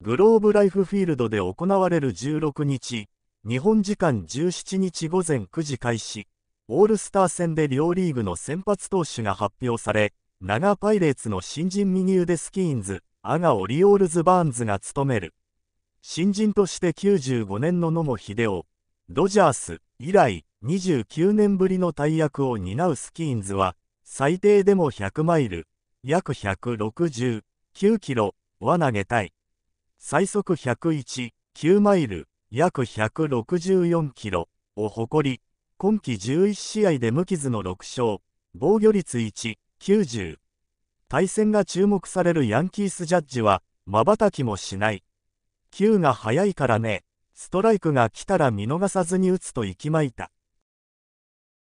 グローブライフフィールドで行われる16日、日本時間17日午前9時開始、オールスター戦で両リーグの先発投手が発表され、長パイレーツの新人右腕スキーンズ、賀オリオールズ・バーンズが務める。新人として95年の野茂英雄、ドジャース以来29年ぶりの大役を担うスキーンズは、最低でも100マイル、約169キロは投げたい。最速101、9マイル、約164キロを誇り、今季11試合で無傷の6勝、防御率1、90。対戦が注目されるヤンキース・ジャッジは、瞬きもしない。球が速いからね、ストライクが来たら見逃さずに打つと息巻いた。